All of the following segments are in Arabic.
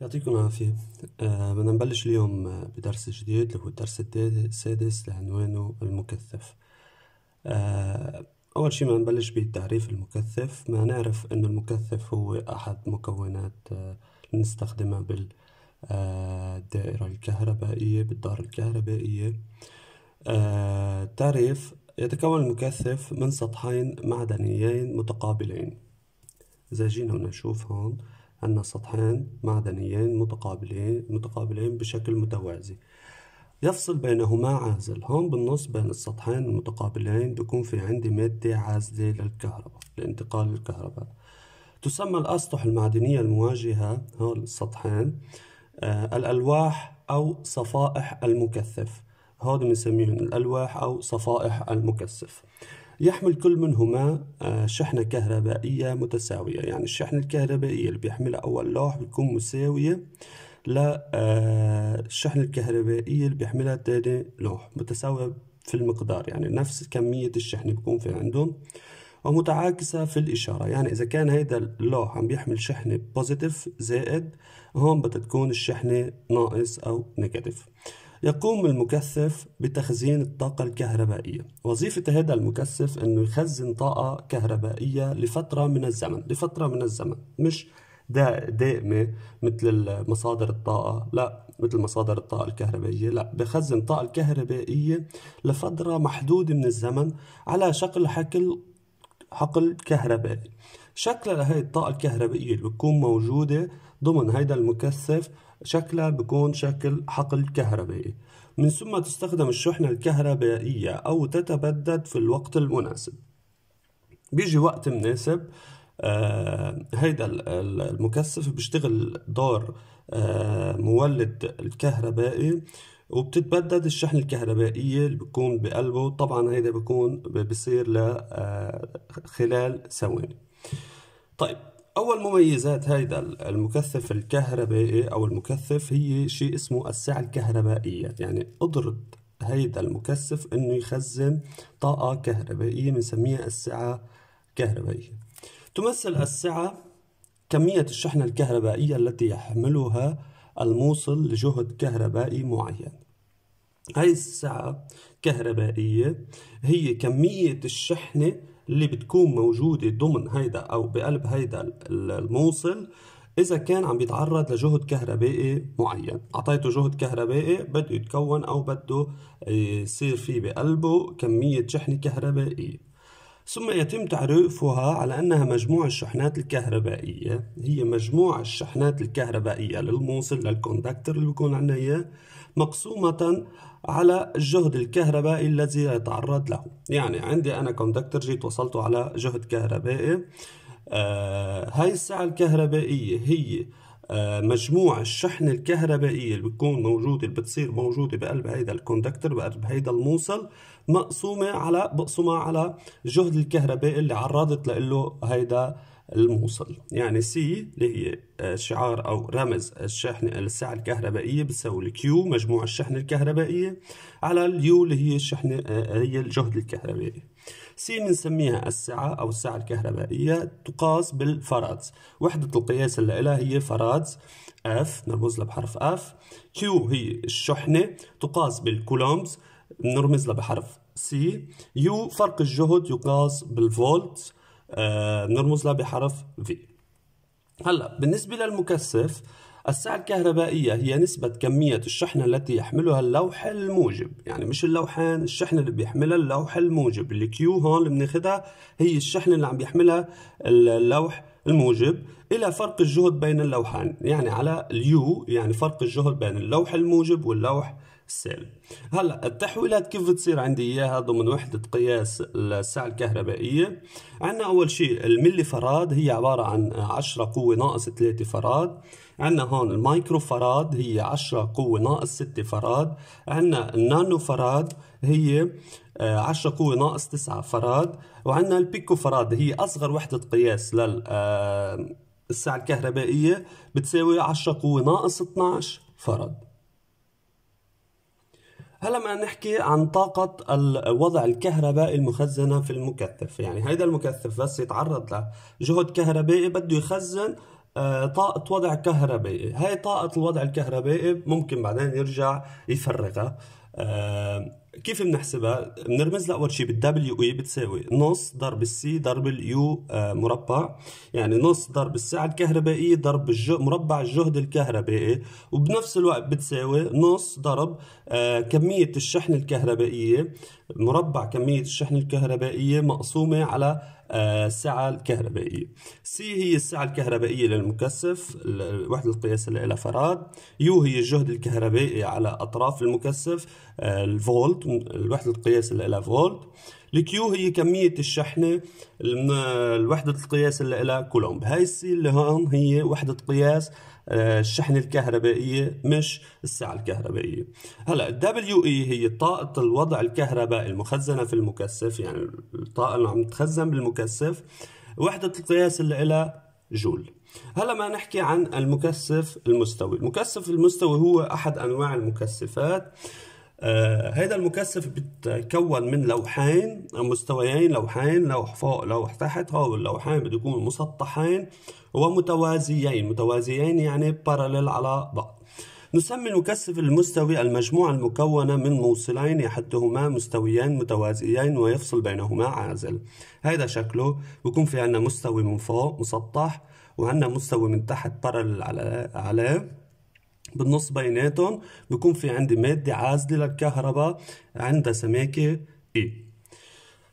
يعطيكم العافية آه بدنا نبلش اليوم آه، بدرس جديد اللي هو الدرس السادس لعنوانه المكثف آه أول شي ما نبلش بتعريف المكثف ما نعرف أن المكثف هو أحد مكونات آه نستخدمها بالدائرة آه، الكهربائية بالدار الكهربائية آه تعريف يتكون المكثف من سطحين معدنيين متقابلين إذا جينا ونشوف هون آه عندنا سطحين معدنيين متقابلين متقابلين بشكل متوازي يفصل بينهما عازل هون بالنص بين السطحين المتقابلين بيكون في عندي مادة عازلة للكهرباء لانتقال الكهرباء تسمى الأسطح المعدنية المواجهة هول السطحين آه الألواح أو صفائح المكثف هذا بنسميهم الألواح أو صفائح المكثف يحمل كل منهما آه، شحنة كهربائية متساوية يعني الشحنة الكهربائية اللي بيحملها أول لوح بتكون مساوية للشحنة آه، الكهربائية اللي بيحملها تاني لوح متساوية في المقدار يعني نفس كمية الشحنة بيكون في عندهم ومتعاكسة في الإشارة يعني إذا كان هيدا اللوح عم بيحمل شحنة بوزيتيف زائد هون بدها تكون الشحنة ناقص أو نيجاتيف يقوم المكثف بتخزين الطاقة الكهربائية وظيفة هذا المكثف أنه يخزن طاقة كهربائية لفترة من الزمن لفترة من الزمن مش دائمة مثل مصادر الطاقة لا مثل مصادر الطاقة الكهربائية لا بخزن طاقة الكهربائية لفترة محدودة من الزمن على شكل حقل حقل كهربائي شكل لهي الطاقة الكهربائية اللي بتكون موجودة ضمن هيدا المكثف شكلها بيكون شكل حقل كهربائي من ثم تستخدم الشحنة الكهربائية أو تتبدد في الوقت المناسب بيجي وقت مناسب آه هيدا المكثف بيشتغل دور آه مولد الكهربائي وبتتبدد الشحنة الكهربائية اللي بتكون بقلبه طبعا هيدا بيكون بصير لخلال آه، خلال ثواني طيب أول مميزات هيدا المكثف الكهربائي أو المكثف هي شيء اسمه السعة الكهربائية يعني قدرة هيدا المكثف إنه يخزن طاقة كهربائية بنسميها السعة الكهربائية تمثل السعة كمية الشحنة الكهربائية التي يحملها الموصل لجهد كهربائي معين هاي السعة الكهربائية هي كمية الشحنة اللي بتكون موجودة ضمن هيدا أو بقلب هيدا الموصل إذا كان عم بيتعرض لجهد كهربائي معين أعطيته جهد كهربائي بده يتكون أو بده آه، يصير في بقلبه كمية شحنة كهربائية ثم يتم تعريفها على أنها مجموع الشحنات الكهربائية هي مجموع الشحنات الكهربائية للموصل للكوندكتر اللي بيكون عندنا إياه مقسومة على الجهد الكهربائي الذي يتعرض له يعني عندي أنا كوندكتور جيت وصلته على جهد كهربائي آه هاي الساعة الكهربائية هي آه مجموع الشحن الكهربائية اللي بتكون موجودة اللي بتصير موجودة بقلب هيدا الكوندكتر بقلب هيدا الموصل مقسومة على بقسمها على الجهد الكهربائي اللي عرضت له هيدا الموصل يعني سي اللي هي آه، شعار أو رمز الشحن الساعة الكهربائية بتساوي الكيو مجموع الشحن الكهربائية على اليو اللي هي الشحن آه، آه، هي الجهد الكهربائي سي بنسميها السعة أو الساعة الكهربائية تقاس بالفرادز وحدة القياس اللي لها هي فرادز اف نرمز لها بحرف اف كيو هي الشحنة تقاس بالكولومبز نرمز لها بحرف سي يو فرق الجهد يقاس بالفولت آه، نرمز لها بحرف V هلا بالنسبة للمكثف الساعة الكهربائية هي نسبة كمية الشحنة التي يحملها اللوح الموجب يعني مش اللوحان الشحنة اللي بيحملها اللوح الموجب Q هون اللي بناخدها هي الشحنة اللي عم بيحملها اللوح الموجب إلى فرق الجهد بين اللوحان يعني على اليو يعني فرق الجهد بين اللوح الموجب واللوح السالب هلا التحويلات كيف بتصير عندي اياها ضمن وحده قياس الساعه الكهربائيه عندنا اول شيء الملي فراد هي عباره عن 10 قوه ناقص 3 فراد عندنا هون المايكرو فراد هي 10 قوه ناقص 6 فراد عندنا النانو فراد هي 10 آه، قوة ناقص 9 فراد وعندنا البيكو فراد هي أصغر وحدة قياس لل آه، الساعة الكهربائية بتساوي 10 قوة ناقص 12 فرد هلا بدنا نحكي عن طاقة الوضع الكهربائي المخزنة في المكثف يعني هيدا المكثف بس يتعرض لجهد كهربائي بده يخزن آه، طاقة وضع كهربائي هاي طاقة الوضع الكهربائي ممكن بعدين يرجع يفرغها آه، كيف بنحسبها؟ بنرمز لها اول شيء بالدبليو اي بتساوي نص ضرب السي ضرب اليو آه، مربع يعني نص ضرب السعه الكهربائيه ضرب مربع الجهد الكهربائي وبنفس الوقت بتساوي نص ضرب آه، كميه الشحن الكهربائيه مربع كميه الشحن الكهربائيه مقسومه على آه، السعة الكهربائية C هي السعة الكهربائية للمكثف وحدة القياس اللي لها فراد U هي الجهد الكهربائي على أطراف المكثف آه، الفولت وحدة القياس اللي لها فولت الكيو هي كمية الشحنة الوحدة القياس اللي لها كولومب هاي السي اللي هون هي وحدة قياس آه، الشحنة الكهربائية مش الساعة الكهربائية هلا الدبليو اي e هي طاقة الوضع الكهربائي المخزنة في المكثف يعني الطاقة اللي عم تخزن بالمكثف وحدة القياس اللي لها جول هلا ما نحكي عن المكثف المستوي المكثف المستوي هو أحد أنواع المكثفات هذا آه، المكثف بتكون من لوحين مستويين لوحين لوح فوق لوح تحت هو اللوحين بده يكون مسطحين ومتوازيين متوازيين يعني بارلل على بعض نسمي المكثف المستوي المجموعة المكونة من موصلين يحدهما مستويين متوازيين ويفصل بينهما عازل هذا شكله بكون في عندنا مستوي من فوق مسطح وعندنا مستوي من تحت بارلل على عليه بالنص بيناتهم بكون في عندي مادة عازلة للكهرباء عندها سماكة E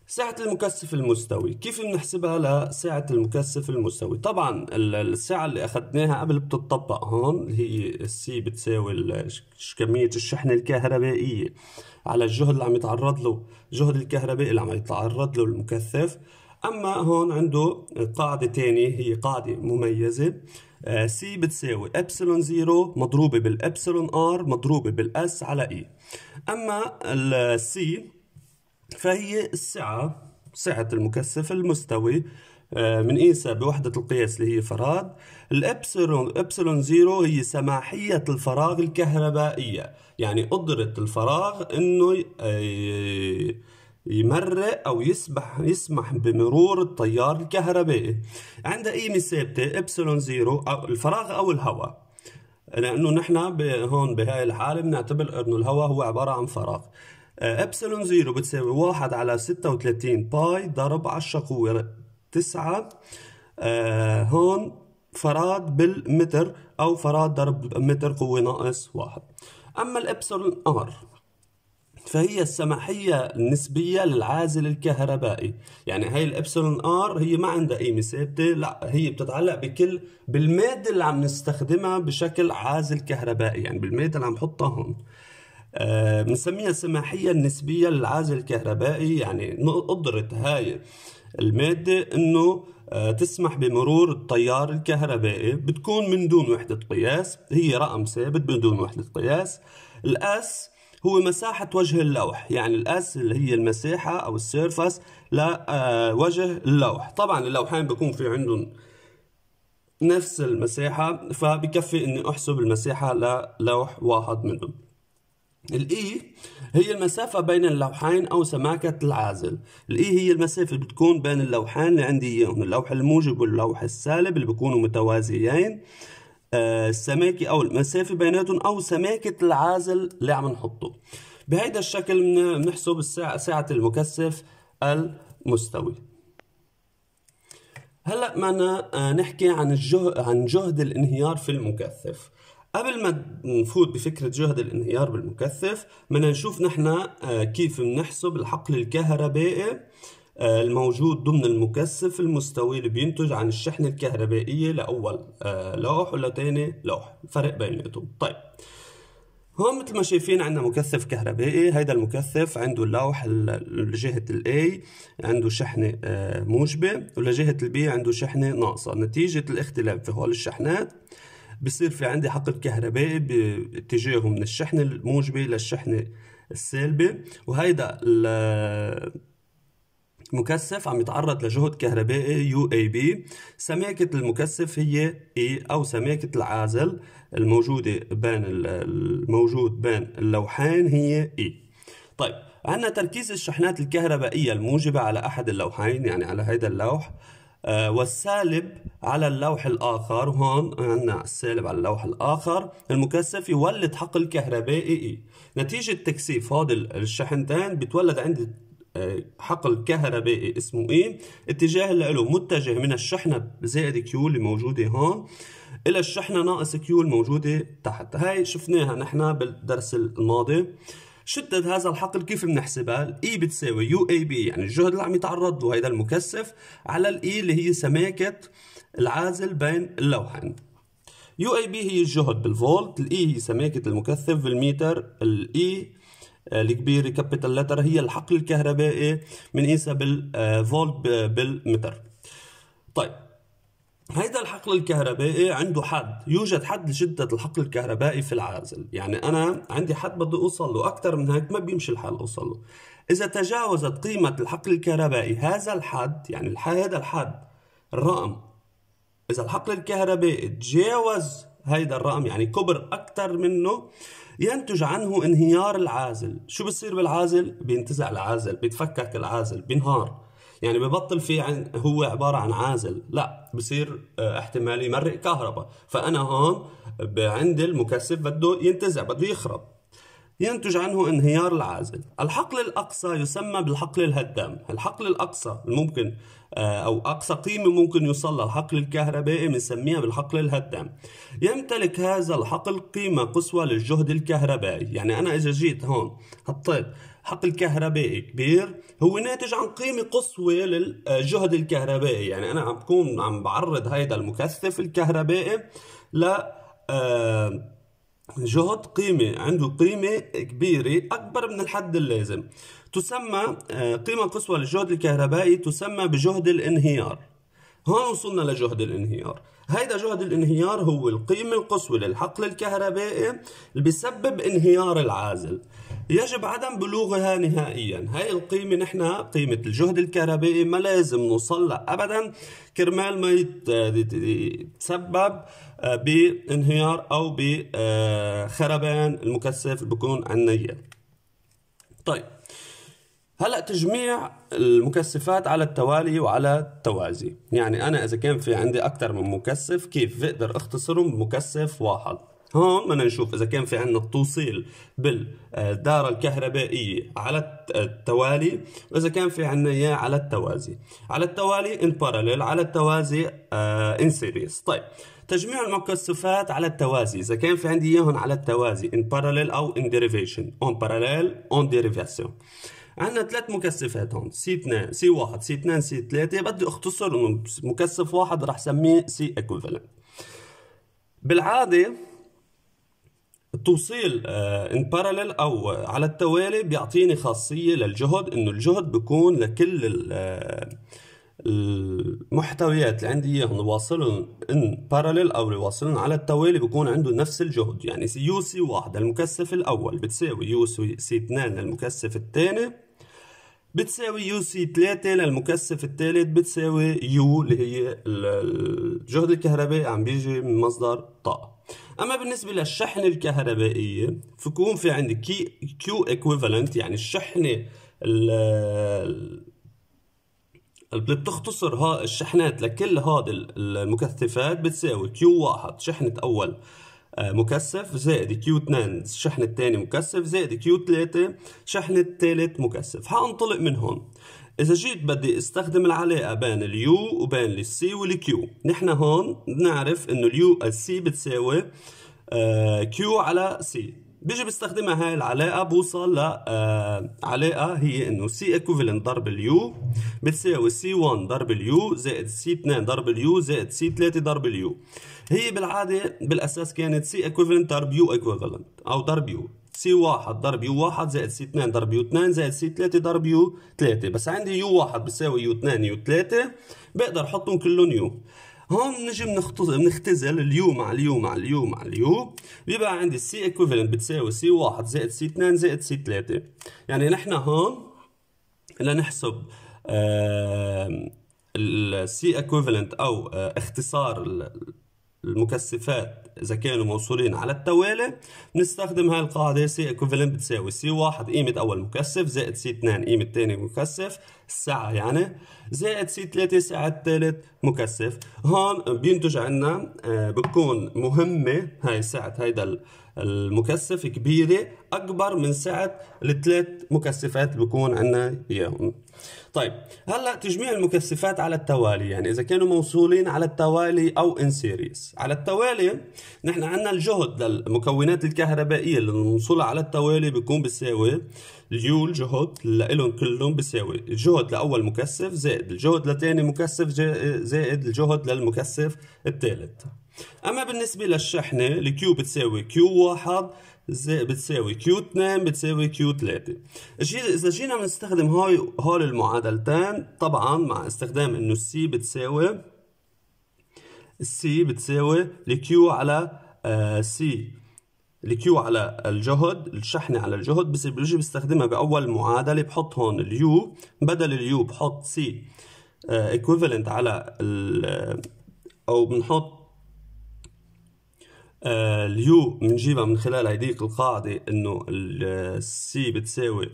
سعة المكثف المستوي كيف بنحسبها لسعة المكثف المستوي طبعا السعة اللي أخذناها قبل بتطبق هون اللي هي السي بتساوي كمية الشحنة الكهربائية على الجهد اللي عم يتعرض له الجهد الكهربائي اللي عم يتعرض له المكثف أما هون عنده قاعدة تانية هي قاعدة مميزة سي آه، بتساوي ابسلون زيرو مضروبة بالابسلون ار مضروبة بالاس على اي اما السي فهي السعة سعة المكثف المستوي آه، إيسا بوحدة القياس اللي هي فراغ الابسلون ابسلون زيرو هي سماحية الفراغ الكهربائية يعني قدرة الفراغ انه آه، يمرق أو يسمح يسمح بمرور التيار الكهربائي عند قيمة ثابتة إبسلون زيرو أو الفراغ أو الهواء لأنه نحن هون بهاي الحالة بنعتبر إنه الهواء هو عبارة عن فراغ آه، إبسلون زيرو بتساوي واحد على ستة وثلاثين باي ضرب عشرة قوة تسعة آه، هون فراد بالمتر أو فراد ضرب متر قوة ناقص واحد أما الإبسلون أمر فهي السماحية النسبية للعازل الكهربائي يعني هي الإبسلون آر هي ما عندها قيمة ثابتة لا هي بتتعلق بكل بالمادة اللي عم نستخدمها بشكل عازل كهربائي يعني بالمادة اللي عم نحطها هون آه، بنسميها آه السماحية النسبية للعازل الكهربائي يعني قدرة هاي المادة انه آه تسمح بمرور التيار الكهربائي بتكون من دون وحدة قياس هي رقم ثابت بدون وحدة قياس الاس هو مساحة وجه اللوح يعني الأس اللي هي المساحة أو السيرفس لوجه آه، اللوح طبعا اللوحين بيكون في عندهم نفس المساحة فبكفي إني أحسب المساحة للوح واحد منهم الإي هي المسافة بين اللوحين أو سماكة العازل الإي هي المسافة اللي بتكون بين اللوحين اللي عندي إياهم اللوح الموجب واللوح السالب اللي بيكونوا متوازيين السماكة آه، أو المسافة بيناتهم أو سماكة العازل اللي عم نحطه بهيدا الشكل بنحسب الساعة ساعة المكثف المستوي هلا بدنا آه، نحكي عن الجهد عن جهد الانهيار في المكثف قبل ما نفوت بفكرة جهد الانهيار بالمكثف بدنا نشوف نحن آه، كيف بنحسب الحقل الكهربائي آه، الموجود ضمن المكثف المستوي اللي بينتج عن الشحنة الكهربائية لأول آه، لوح ولا تاني لوح الفرق بيناتهم طيب هون مثل ما شايفين عندنا مكثف كهربائي هيدا المكثف عنده اللوح لجهة الـ A عنده شحنة آه، موجبة ولجهة الـ B عنده شحنة ناقصة نتيجة الاختلاف في هول الشحنات بصير في عندي حقل كهربائي باتجاهه من الشحنة الموجبة للشحنة السالبة وهيدا مكثف عم يتعرض لجهد كهربائي يو اي بي سماكة المكثف هي اي او سماكة العازل الموجودة بين الموجود بين اللوحين هي اي e. طيب عندنا تركيز الشحنات الكهربائية الموجبة على أحد اللوحين يعني على هذا اللوح آه، والسالب على اللوح الآخر هون عندنا السالب على اللوح الآخر المكثف يولد حقل كهربائي اي e. نتيجة تكثيف هود الشحنتين بتولد عندي حقل كهربائي اسمه ايه اتجاه له متجه من الشحنة زائد كيو اللي موجودة هون إلى الشحنة ناقص كيو الموجودة تحت هاي شفناها نحن بالدرس الماضي شدة هذا الحقل كيف بنحسبها؟ الاي e بتساوي يو اي بي يعني الجهد اللي عم يتعرض له هيدا المكثف على الاي e اللي هي سماكة العازل بين اللوحين. يو اي بي هي الجهد بالفولت، الاي e هي سماكة المكثف بالمتر، الاي الكبيره كابيتال لتر هي الحقل الكهربائي بنقيسها بالفولت آه، بالمتر طيب هيدا الحقل الكهربائي عنده حد يوجد حد لشدة الحقل الكهربائي في العازل يعني أنا عندي حد بدي أوصل له أكثر من هيك ما بيمشي الحال أوصل له إذا تجاوزت قيمة الحقل الكهربائي هذا الحد يعني هذا الحد الرقم إذا الحقل الكهربائي تجاوز هيدا الرقم يعني كبر أكثر منه ينتج عنه انهيار العازل شو بصير بالعازل بينتزع العازل بيتفكك العازل بينهار يعني ببطل في عن هو عبارة عن عازل لا بصير آه، احتمال يمرق كهرباء فأنا هون عندي المكثف بده ينتزع بده يخرب ينتج عنه انهيار العازل الحقل الأقصى يسمى بالحقل الهدام الحقل الأقصى الممكن آه، أو أقصى قيمة ممكن يوصل الحقل الكهربائي بنسميها بالحقل الهدام يمتلك هذا الحقل قيمة قصوى للجهد الكهربائي يعني أنا إذا جيت هون حطيت حقل كهربائي كبير هو ناتج عن قيمة قصوى للجهد الكهربائي يعني أنا عم بكون عم بعرض هيدا المكثف الكهربائي ل آه جهد قيمة عنده قيمة كبيرة أكبر من الحد اللازم تسمى آه، قيمة قصوى للجهد الكهربائي تسمى بجهد الانهيار هون وصلنا لجهد الانهيار هيدا جهد الانهيار هو القيمة القصوى للحقل الكهربائي اللي بيسبب انهيار العازل يجب عدم بلوغها نهائيا هاي القيمة نحن قيمة الجهد الكهربائي ما لازم نوصل أبدا كرمال ما يتسبب آه، بانهيار أو بخربان المكثف اللي بكون عنا إياه طيب هلا تجميع المكثفات على التوالي وعلى التوازي يعني أنا إذا كان في عندي أكثر من مكثف كيف بقدر أختصرهم بمكثف واحد هون بدنا نشوف اذا كان في عندنا التوصيل بالدارة الكهربائية على التوالي واذا كان في عندنا اياه على التوازي على التوالي ان باراليل على التوازي ان آه، سيريس طيب تجميع المكثفات على التوازي اذا كان في عندي اياهم على التوازي ان باراليل او ان ديريفيشن اون باراليل اون ديريفيشن عندنا ثلاث مكثفات هون سي 2 سي 1 سي 2 سي 3 بدي اختصر انه مكثف واحد راح سميه سي ايكوفالنت بالعاده التوصيل ان باراليل او آه، على التوالي بيعطيني خاصيه للجهد انه الجهد بيكون لكل آه، المحتويات اللي عندي اياهم واصلهم ان بارلل او اللي واصلهم على التوالي بيكون عنده نفس الجهد يعني يو سي 1 المكثف الاول بتساوي يو سي 2 المكثف الثاني بتساوي يو سي 3 للمكثف الثالث بتساوي يو اللي هي الجهد الكهربائي عم بيجي من مصدر طاقة اما بالنسبه للشحنه الكهربائيه فكون في عندي كي كيو ايكويفالنت يعني الشحنه اللي بتختصر ها الشحنات لكل هذه المكثفات بتساوي كيو واحد شحنة أول مكثف زائد كيو 2 الشحن الثاني مكثف زائد كيو 3 الشحن الثالث مكثف حانطلق من هون إذا جيت بدي استخدم العلاقة بين اليو وبين السي والكيو نحن هون بنعرف إنه اليو السي بتساوي كيو آه، على سي بيجي بستخدمها هاي العلاقه بوصل لعلاقه آه، هي انه سي ايكوفالنت ضرب اليو بتساوي سي 1 ضرب اليو زائد سي 2 ضرب اليو زائد سي 3 ضرب اليو هي بالعاده بالاساس كانت سي ايكوفالنت ضرب يو ايكوفالنت او ضرب يو سي 1 ضرب يو 1 زائد سي 2 ضرب يو 2 زائد سي 3 ضرب يو 3 بس عندي يو 1 بتساوي يو 2 يو 3 بقدر احطهم كلهم يو هون نجي بنختزل اليو مع اليو مع اليو مع اليو بيبقى عندي سي ايكوفالنت بتساوي سي واحد زائد سي 2 زائد سي ثلاثة يعني نحن هون لنحسب السي ايكوفالنت او آه، اختصار المكثفات اذا كانوا موصولين على التوالي بنستخدم هاي القاعده سي ايكوفالنت بتساوي سي 1 قيمه اول مكثف زائد سي 2 قيمه ثاني مكثف السعه يعني زائد سي 3 سعه ثالث مكثف هون بينتج عنا آه، بتكون مهمه هاي سعه هيدا المكثف كبيرة أكبر من سعة الثلاث مكثفات اللي بكون عندنا إياهم طيب هلا تجميع المكثفات على التوالي يعني إذا كانوا موصولين على التوالي أو إن سيريس على التوالي نحن عندنا الجهد للمكونات الكهربائية اللي على التوالي بيكون بيساوي اليول جهد لإلهم كلهم بيساوي الجهد لاول مكثف زائد الجهد لثاني مكثف زائد الجهد للمكثف الثالث اما بالنسبه للشحنه الكيو بتساوي كيو واحد زائد بتساوي كيو اثنين بتساوي كيو ثلاثة. اذا جينا بنستخدم هاي هول المعادلتين طبعا مع استخدام انه السي بتساوي السي بتساوي الكيو على سي آه، الكيو على الجهد الشحنة على الجهد بس بيجي بستخدمها بأول معادلة بحط هون اليو بدل اليو بحط سي ايكويفالنت آه، على آه، أو بنحط آه، اليو بنجيبها من خلال هيديك القاعدة إنه السي بتساوي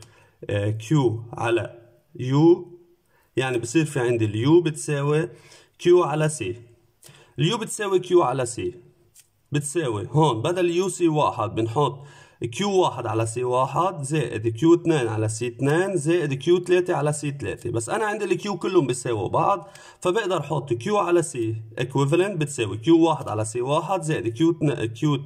كيو على يو يعني بصير في عندي اليو بتساوي كيو على سي اليو بتساوي كيو على سي بتساوي هون بدل يو سي واحد بنحط كيو واحد على سي واحد زائد كيو اثنين على سي اثنين زائد كيو ثلاثة على سي ثلاثة بس أنا عندي الكيو كلهم بيساووا بعض فبقدر أحط كيو على سي equivalent بتساوي كيو واحد على سي واحد زائد كيو اثنين كيو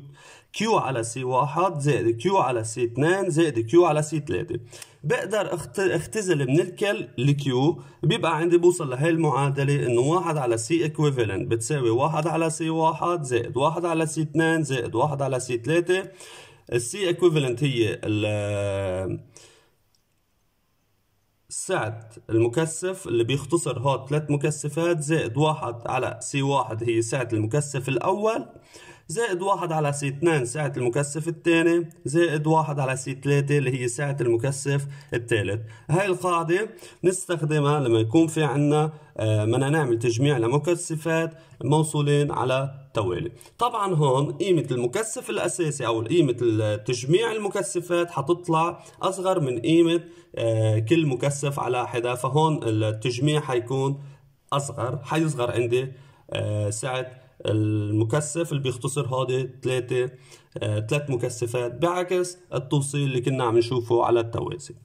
Q على C1 زائد Q على C2 زائد Q على C3 بقدر اختزل من الكل لكيو بيبقى عندي بوصل لهي المعادلة انه واحد على سي equivalent بتساوي واحد على سي واحد زائد واحد على سي اثنين زائد واحد على سي ثلاثة C equivalent هي سعة المكثف اللي بيختصر هاد ثلاث مكثفات زائد واحد على سي واحد هي سعة المكثف الأول زائد واحد على سي 2 سعة المكثف الثاني زائد واحد على سي 3 اللي هي سعة المكثف الثالث هاي القاعدة نستخدمها لما يكون في عنا بدنا آه، نعمل تجميع لمكثفات موصولين على توالي طبعا هون قيمة المكثف الأساسي أو قيمة تجميع المكثفات حتطلع أصغر من قيمة آه، كل مكثف على حدا فهون التجميع حيكون أصغر حيصغر عندي آه، سعة المكثف اللي بيختصر هادي ثلاثة ثلاث آه، مكثفات بعكس التوصيل اللي كنا عم نشوفه على التوازي